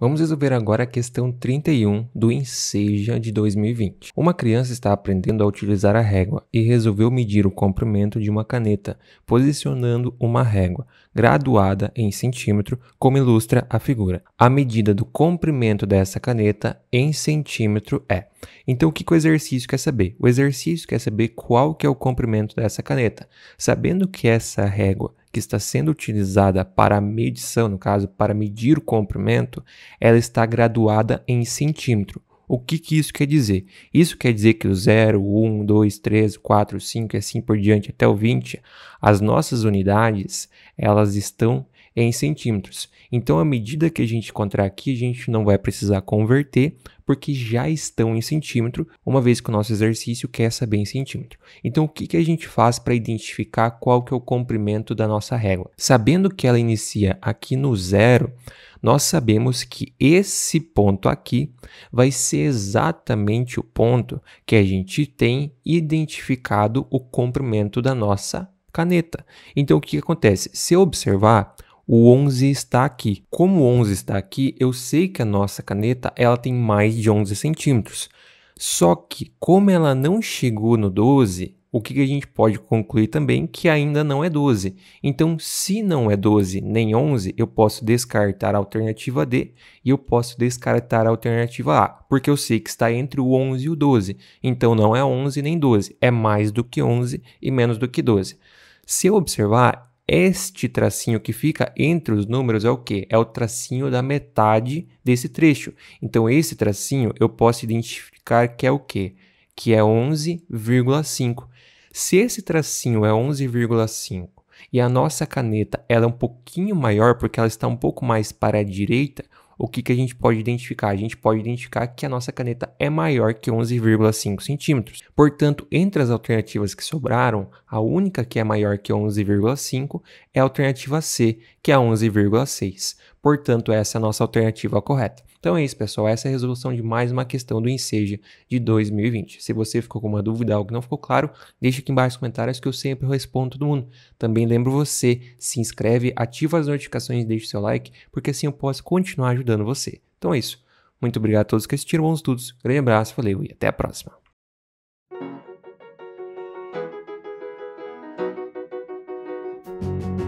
Vamos resolver agora a questão 31 do Enseja de 2020. Uma criança está aprendendo a utilizar a régua e resolveu medir o comprimento de uma caneta, posicionando uma régua graduada em centímetro, como ilustra a figura. A medida do comprimento dessa caneta em centímetro é. Então, o que o exercício quer saber? O exercício quer saber qual que é o comprimento dessa caneta. Sabendo que essa régua que está sendo utilizada para medição, no caso, para medir o comprimento, ela está graduada em centímetro. O que, que isso quer dizer? Isso quer dizer que o 0, 1, 2, 3, 4, 5 e assim por diante até o 20, as nossas unidades, elas estão é em centímetros. Então, à medida que a gente encontrar aqui, a gente não vai precisar converter, porque já estão em centímetro, uma vez que o nosso exercício quer saber em centímetro. Então, o que, que a gente faz para identificar qual que é o comprimento da nossa régua? Sabendo que ela inicia aqui no zero, nós sabemos que esse ponto aqui vai ser exatamente o ponto que a gente tem identificado o comprimento da nossa caneta. Então, o que acontece? Se eu observar, o 11 está aqui. Como o 11 está aqui, eu sei que a nossa caneta ela tem mais de 11 centímetros. Só que, como ela não chegou no 12, o que a gente pode concluir também que ainda não é 12. Então, se não é 12 nem 11, eu posso descartar a alternativa D e eu posso descartar a alternativa A, porque eu sei que está entre o 11 e o 12. Então, não é 11 nem 12, é mais do que 11 e menos do que 12. Se eu observar, este tracinho que fica entre os números é o quê? É o tracinho da metade desse trecho. Então, esse tracinho eu posso identificar que é o quê? Que é 11,5. Se esse tracinho é 11,5 e a nossa caneta ela é um pouquinho maior, porque ela está um pouco mais para a direita, o que, que a gente pode identificar? A gente pode identificar que a nossa caneta é maior que 11,5 centímetros. Portanto, entre as alternativas que sobraram, a única que é maior que 11,5 é a alternativa C, que é 11,6. Portanto, essa é a nossa alternativa correta. Então é isso, pessoal. Essa é a resolução de mais uma questão do Enseja de 2020. Se você ficou com uma dúvida, algo que não ficou claro, deixe aqui embaixo nos comentários que eu sempre respondo todo mundo. Também lembro você, se inscreve, ativa as notificações e deixe seu like, porque assim eu posso continuar ajudando você. Então é isso. Muito obrigado a todos que assistiram, bons estudos, grande abraço, valeu e até a próxima. thank you